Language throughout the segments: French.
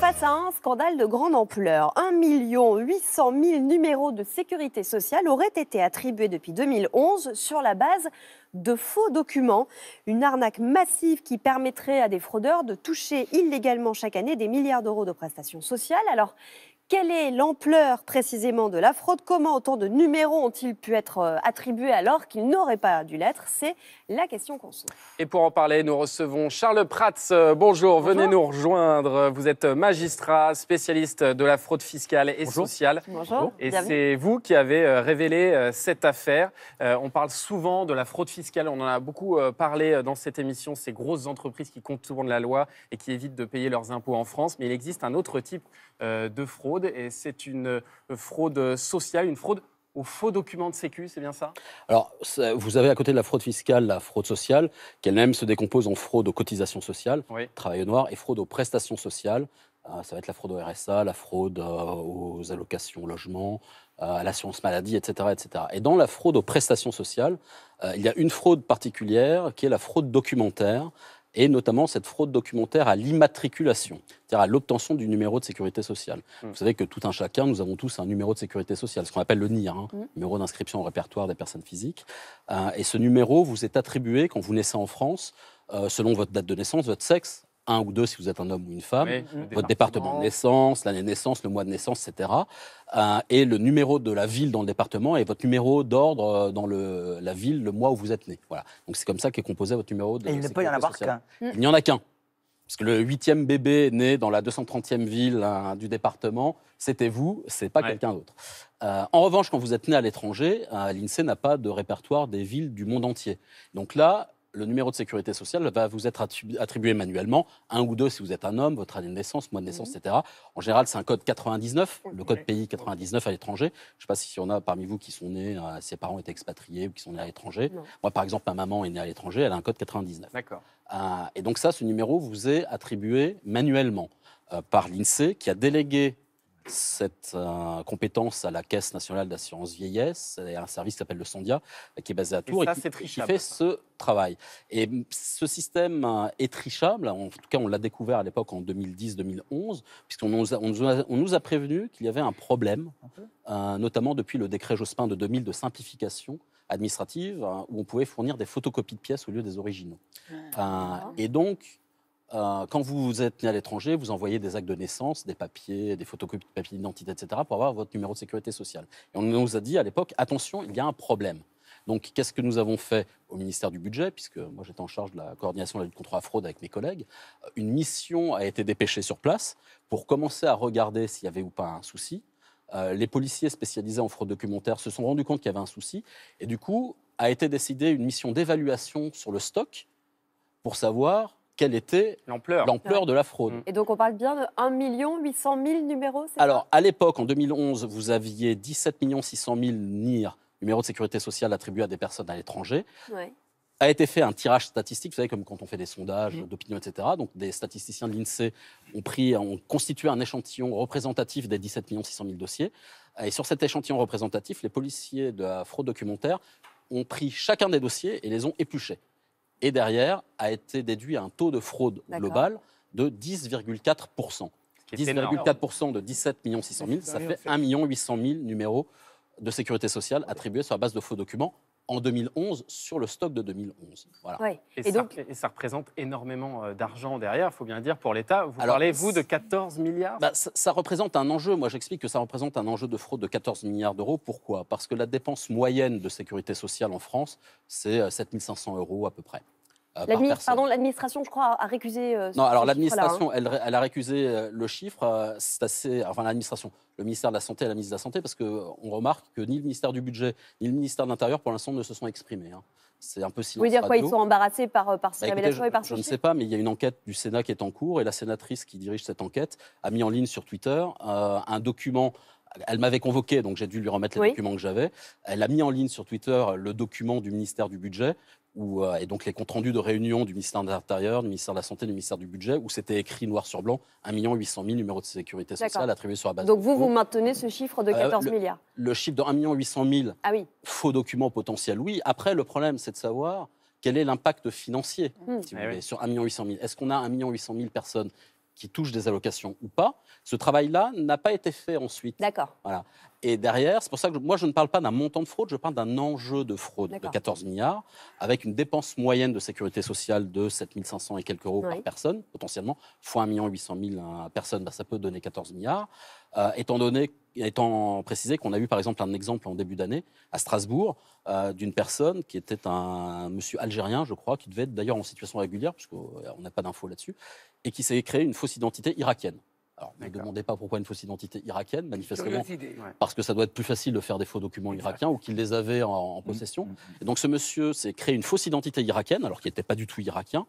face à un scandale de grande ampleur 1 800 000 numéros de sécurité sociale auraient été attribués depuis 2011 sur la base de faux documents. Une arnaque massive qui permettrait à des fraudeurs de toucher illégalement chaque année des milliards d'euros de prestations sociales. Alors, quelle est l'ampleur précisément de la fraude Comment autant de numéros ont-ils pu être euh, attribués alors qu'ils n'auraient pas dû l'être C'est la question qu'on se pose. Et pour en parler, nous recevons Charles Prats. Euh, bonjour, venez nous rejoindre. Vous êtes magistrat, spécialiste de la fraude fiscale et sociale. Bonjour. Et c'est vous qui avez euh, révélé cette affaire. On parle souvent de la fraude fiscale. On en a beaucoup parlé dans cette émission. Ces grosses entreprises qui contournent la loi et qui évitent de payer leurs impôts en France. Mais il existe un autre type de fraude et c'est une euh, fraude euh, sociale, une fraude aux faux documents de sécu, c'est bien ça Alors, vous avez à côté de la fraude fiscale la fraude sociale, qui elle-même se décompose en fraude aux cotisations sociales, travail au noir, et fraude aux prestations sociales. Euh, ça va être la fraude au RSA, la fraude aux allocations logement, à l'assurance maladie, etc., etc. Et dans la fraude aux prestations sociales, il y a une fraude particulière qui est la fraude documentaire et notamment cette fraude documentaire à l'immatriculation, c'est-à-dire à, l'obtention du numéro de sécurité sociale. Mm. Vous savez que tout un chacun, nous avons tous un numéro de sécurité sociale, ce qu'on appelle le NIR, hein, mm. numéro d'inscription au répertoire des personnes physiques. Euh, et ce numéro vous est attribué quand vous naissez en France, euh, selon votre date de naissance, votre sexe, un ou deux si vous êtes un homme ou une femme, votre département. de naissance, l'année de naissance, le mois de naissance, etc. Euh, et le numéro de la ville dans le département et votre numéro d'ordre euh, dans la ville, le mois où vous êtes né. Voilà. Donc c'est comme ça qu'est composé votre numéro de il ne peut y en avoir qu'un. Il n'y en a qu'un. Parce que le huitième bébé né dans la 230e ville euh, du département, c'était vous, c'est pas quelqu'un d'autre. en revanche, quand vous êtes né à l'étranger, l'INSEE n'a pas de répertoire des villes du monde entier. Donc là, le numéro de sécurité sociale va vous être attribué manuellement, un ou deux si vous êtes un homme, votre année de naissance, mois de naissance, mhm. etc. En général, c'est un code 99, le code pays 99 à l'étranger. Je ne sais pas si y en a parmi vous qui sont nés, euh, ses parents étaient expatriés ou qui sont nés à l'étranger. Moi, par exemple, ma maman est née à l'étranger, elle a un code 99. D'accord. Euh, et donc ça, ce numéro vous est attribué manuellement euh, par l'INSEE qui a délégué cette euh, compétence à la Caisse nationale d'assurance vieillesse et un service qui s'appelle le Sondia, euh, qui est basé à Tours et, qui, fait ce travail. Et mm, ce système euh, est trichable, en tout cas on l'a découvert à l'époque en 2010-2011, puisqu'on nous a, on nous prévenu qu'il y avait un problème, notamment depuis le décret Jospin de 2000 de simplification administrative, hein, où on pouvait fournir des photocopies de pièces au lieu des originaux. et donc, euh, quand vous êtes né à l'étranger, vous envoyez des actes de naissance, des papiers, des photocopies de papiers d'identité, etc., pour avoir votre numéro de sécurité sociale. Et on nous a dit à l'époque, attention, il y a un problème. Donc, qu'est-ce que nous avons fait au ministère du Budget, puisque moi j'étais en charge de la coordination de la lutte contre la fraude avec mes collègues euh, Une mission a été dépêchée sur place pour commencer à regarder s'il y avait ou pas un souci. Euh, les policiers spécialisés en fraude documentaire se sont rendus compte qu'il y avait un souci. Et du coup, a été décidée une mission d'évaluation sur le stock pour savoir quelle était l'ampleur de la fraude. Et donc on parle bien de 1 800 000 numéros Alors à l'époque, en 2011, vous aviez 17 600 000 NIR, numéros de sécurité sociale attribués à des personnes à l'étranger. A été fait un tirage statistique, vous savez, comme quand on fait des sondages mmh. d'opinion, etc. Donc des statisticiens de l'INSEE ont, pris, ont constitué un échantillon représentatif des 17 600 000 dossiers. Et sur cet échantillon représentatif, les policiers de la fraude documentaire ont pris chacun des dossiers et les ont épluchés. Et derrière, a été déduit un taux de fraude global de 10,4%. 10,4% de 17 600 000, ça fait 1 800 000 numéros de sécurité sociale attribués sur la base de faux documents en 2011 sur le stock de 2011. Voilà. Et, donc... ça, et, ça, représente énormément euh, d'argent derrière, il faut bien dire, pour l'État. Vous parlez, vous, de 14 milliards bah, ça, ça, représente un enjeu. Moi, j'explique que ça représente un enjeu de fraude de 14 milliards d'euros. Pourquoi Parce que la dépense moyenne de sécurité sociale en France, c'est 7500 euh, euros à peu près. Euh, pardon, l'administration, je crois, a récusé. Euh, non, alors hein. l'administration, elle, a récusé euh, le chiffre. c'est assez. Enfin, l'administration, le ministère de la Santé et la ministre de la Santé, parce qu'on remarque que ni le ministère du Budget, ni le ministère de l'Intérieur, pour l'instant, ne se sont exprimés. Hein. C'est un peu silencieux. – Vous voulez dire quoi Ils sont embarrassés par, par ces bah, et par Je ne sais pas, mais il y a une enquête du Sénat qui est en cours et la sénatrice qui dirige cette enquête a mis en ligne sur Twitter un document elle m'avait convoqué, donc j'ai dû lui remettre les document documents que j'avais. Elle a mis en ligne sur Twitter le document du ministère du Budget euh, et donc les comptes rendus de réunion du ministère de l'Intérieur, du ministère de la Santé, du ministère du Budget, où c'était écrit noir sur blanc 1 800 000 numéros de sécurité sociale attribués sur la base. Donc vous, vous maintenez ce chiffre de 14 euh, milliards Le chiffre de 1 800 000 ah oui. faux documents potentiels, oui. Après, le problème, c'est de savoir quel est l'impact financier mmh. eh sur 1 800 000. Est-ce qu'on a 1 800 000 personnes qui touchent des allocations ou pas, ce travail-là n'a pas été fait ensuite. D'accord. Voilà. Et derrière, c'est pour ça que moi, je ne parle pas d'un montant de fraude, je parle d'un enjeu de fraude de 14 milliards, avec une dépense moyenne de sécurité sociale de 7500 et quelques euros par personne, potentiellement, fois 1 800 000 personnes, ça peut donner 14 milliards. Euh, étant donné étant précisé qu'on a eu par exemple un exemple en début d'année à Strasbourg euh, d'une personne qui était un monsieur algérien, je crois, qui devait être d'ailleurs en situation régulière, puisqu'on n'a pas d'infos là-dessus, et qui s'est créé une fausse identité irakienne. Alors, ne demandez pas pourquoi une fausse identité irakienne, manifestement, parce que ça doit être plus facile de faire des faux documents irakiens ou qu'il les avait en, mm, possession. Mm, mm. Et donc, ce monsieur s'est créé une fausse identité irakienne, alors qu'il n'était pas du tout irakien,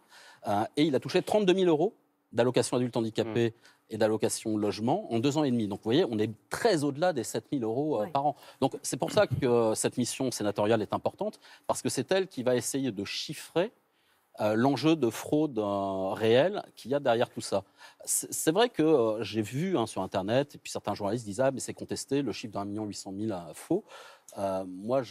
euh, et il a touché 32 000 euros d'allocation adulte handicapé mm. et d'allocation logement en deux ans et demi. Donc vous voyez, on est très au-delà des 7 000 euros euh, par an. Donc c'est pour ça que euh, cette mission sénatoriale est importante, parce que c'est elle qui va essayer de chiffrer euh, l'enjeu de fraude réel réelle qu'il y a derrière tout ça. C'est vrai que j'ai vu hein, sur Internet, et puis certains journalistes disaient ah, mais c'est contesté, le chiffre d'un million huit cent mille faux. Euh, moi,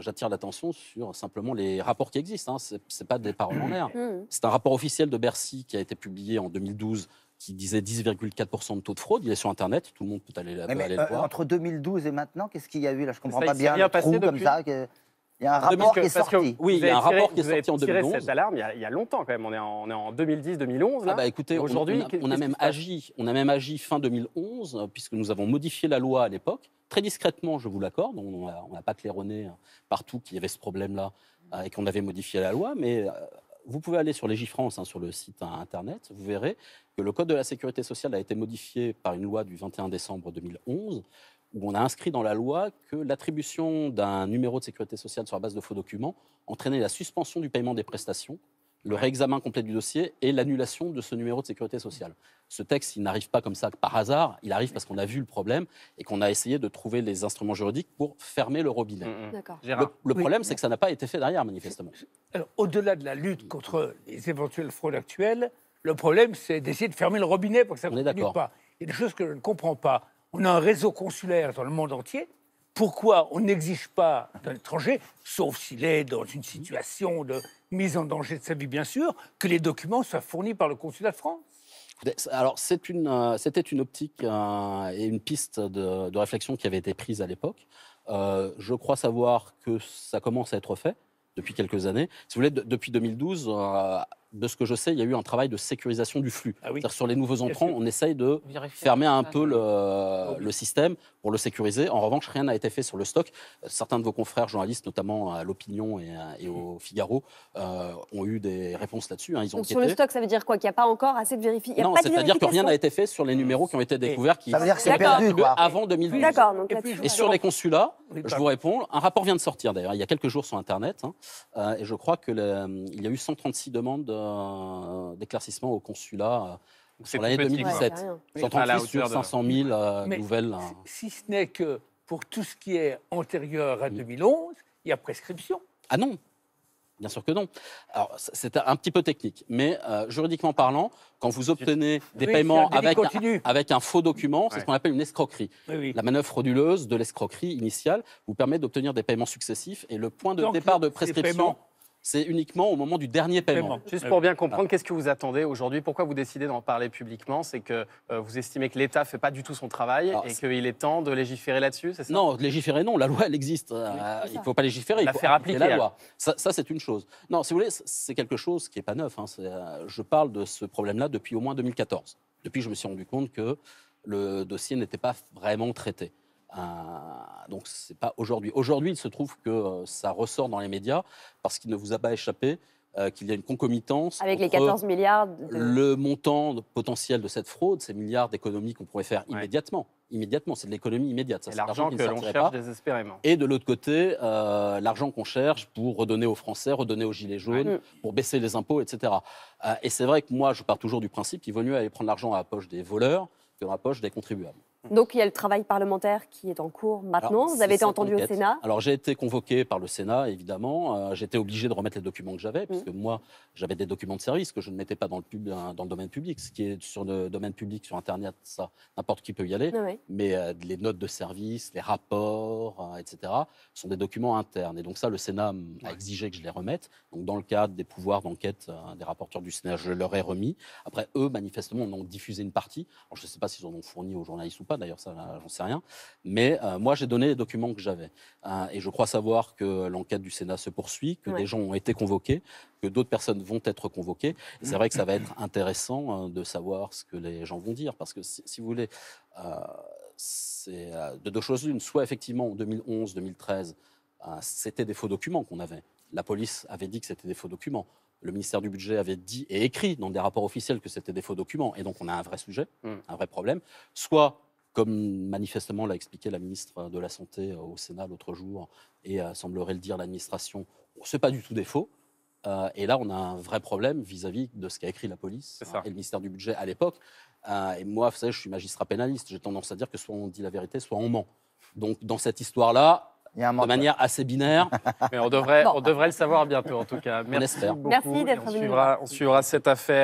j'attire l'attention sur simplement les rapports qui existent. Hein. Ce n'est pas des paroles en l'air. Hmm. C'est un rapport officiel de Bercy qui a été publié en 2012 qui disait 10,4% de taux de fraude. Il est sur Internet, tout le monde peut aller, le euh, voir. Entre 2012 et maintenant, qu'est-ce qu'il y a eu là Je ne comprends pas bien le comme ça. Il y a un rapport qui est sorti. oui, il y a un rapport qui est sorti en 2011. cette alarme il y, a, il y, a, longtemps quand même. On est en, en 2010-2011. Ah bah écoutez, aujourd'hui, on, a, même agi. On a même agi fin 2011 puisque nous avons modifié la loi à l'époque très discrètement, je vous l'accorde. On n'a pas claironné hein, partout qu'il y avait ce problème-là euh, et qu'on avait modifié la loi, mais euh, vous pouvez aller sur Légifrance, hein, sur le site hein, internet, vous verrez que le Code de la sécurité sociale a été modifié par une loi du 21 décembre 2011 où on a inscrit dans la loi que l'attribution d'un numéro de sécurité sociale sur la base de faux documents entraînait la suspension du paiement des prestations, le réexamen complet du dossier et l'annulation de ce numéro de sécurité sociale. Ce texte, il n'arrive pas comme ça par hasard, il arrive parce qu'on a vu le problème et qu'on a essayé de trouver les instruments juridiques pour fermer le robinet. Mm, mm. le, problème, c'est que ça n'a pas été fait derrière, manifestement. Au-delà de la lutte contre les éventuelles fraudes actuelles, le problème, c'est d'essayer de fermer le robinet pour que ça ne continue pas. Il y a des choses que je ne comprends pas on a un réseau consulaire dans le monde entier. Pourquoi on n'exige pas d'un étranger, sauf s'il est dans une situation de mise en danger de sa vie, bien sûr, que les documents soient fournis par le consulat de France alors, euh, c'était une, une optique euh, et une piste de, réflexion qui avait été prise à l'époque. Euh, je crois savoir que ça commence à être fait depuis quelques années. Si vous voulez, depuis 2012, de ce que je sais, il y a eu un travail de sécurisation du flux. Ah sur les nouveaux entrants, on essaye de fermer un peu le, système pour le sécuriser. En revanche, rien n'a été fait sur le stock. Certains de vos confrères journalistes, notamment à l'Opinion et, au mm. Figaro, euh, ont eu des réponses là-dessus. Hein. Ils ont sur le stock, ça veut dire quoi Qu'il n'y a pas encore assez de vérifications Non, c'est-à-dire que rien n'a été fait sur les numéros qui ont été découverts qui ça été avant 2012. D'accord. Et sur les consulats, je vous réponds, un rapport vient de sortir d'ailleurs, il y a quelques jours sur Internet, hein. euh, et je crois qu'il y a eu 136 demandes euh, d'éclaircissement au consulat. pour euh, l'année 2017, ouais, sur 500 000 euh, nouvelles. Si ce n'est que pour tout ce qui est antérieur à 2011, mm. il y a prescription. Ah non, Bien sûr que non. Alors, c'est un petit peu technique, mais juridiquement parlant, quand vous obtenez des paiements avec un, faux document, c'est ce qu'on appelle une escroquerie. La manœuvre frauduleuse de l'escroquerie initiale vous permet d'obtenir des paiements successifs et le point de départ de prescription c'est uniquement au moment du dernier paiement. Juste eh pour bien comprendre, ah. qu'est-ce que vous attendez aujourd'hui Pourquoi vous décidez d'en parler publiquement C'est que euh, vous estimez que l'État ne fait pas du tout son travail ah, et qu'il est temps de légiférer là-dessus, c'est ça Non, légiférer, non. La loi, elle existe. Euh, il ne faut pas légiférer. il faut faire appliquer, la loi. Hein. Ça, c'est une chose. Non, si vous voulez, c'est quelque chose qui n'est pas neuf. Hein. Euh, je parle de ce problème-là depuis au moins 2014. Depuis, je me suis rendu compte que le dossier n'était pas vraiment traité. Euh, donc ce n'est pas aujourd'hui. Aujourd'hui, il se trouve que euh, ça ressort dans les médias parce qu'il ne vous a pas échappé euh, qu'il y a une concomitance. Avec les 14 milliards Le montant potentiel de cette fraude, ces milliards d'économies qu'on pourrait faire immédiatement. Immédiatement, c'est de l'économie immédiate. c'est l'argent que l'on cherche désespérément. Et de l'autre côté, l'argent qu'on cherche pour redonner aux Français, redonner aux Gilets jaunes, pour baisser les impôts, etc. et c'est vrai que moi, je pars toujours du principe qu'il vaut mieux aller prendre l'argent à la poche des voleurs que dans la poche des contribuables. Mm. Donc il y a le travail parlementaire qui est en cours maintenant. vous avez été entendu au Sénat Alors j'ai été convoqué par le Sénat, évidemment. Euh, j'étais obligé de remettre les documents que j'avais, puisque mm. moi, j'avais des documents de service que je ne mettais pas euh, dans le, domaine public. Ce qui est sur le domaine public, sur Internet, ça, n'importe qui peut y aller. Ah Mais euh, les notes de service, les rapports, etc., sont des documents internes. Et donc ça, le Sénat a exigé que je les remette. Donc dans le cadre des pouvoirs d'enquête des rapporteurs du Sénat, je leur ai remis. Après, eux, manifestement, on ont diffusé une partie. je ne sais pas s'ils en ont fourni aux journalistes ou d'ailleurs, ça, j'en sais rien. Mais euh, moi, j'ai donné les documents que j'avais. Euh, et je crois savoir que l'enquête du Sénat se poursuit, que des gens ont été convoqués, que d'autres personnes vont être convoquées. C'est mm. vrai que ça va être intéressant euh, de savoir ce que les gens vont dire, parce que si, vous voulez, c'est de deux choses l'une. Soit effectivement, en 2011, 2013, c'était des faux documents qu'on avait. La police avait dit que c'était des faux documents le ministère du Budget avait dit et écrit dans des rapports officiels que c'était des faux documents, et donc on a un vrai sujet, mm. un vrai problème. Soit comme manifestement l'a expliqué la ministre euh, de la Santé euh, au Sénat l'autre jour, et euh, semblerait le dire l'administration, ce n'est pas du tout défaut. et là, on a un vrai problème vis-à-vis de ce qu'a écrit la police hein, et le ministère du Budget à l'époque. et moi, vous savez, je suis magistrat pénaliste. J'ai tendance à dire que soit on dit la vérité, soit on ment. Donc, dans cette histoire-là, de manière assez binaire. Mais on devrait, on devrait le savoir bientôt, en tout cas. Merci on beaucoup. Merci d'être venu. on suivra cette affaire.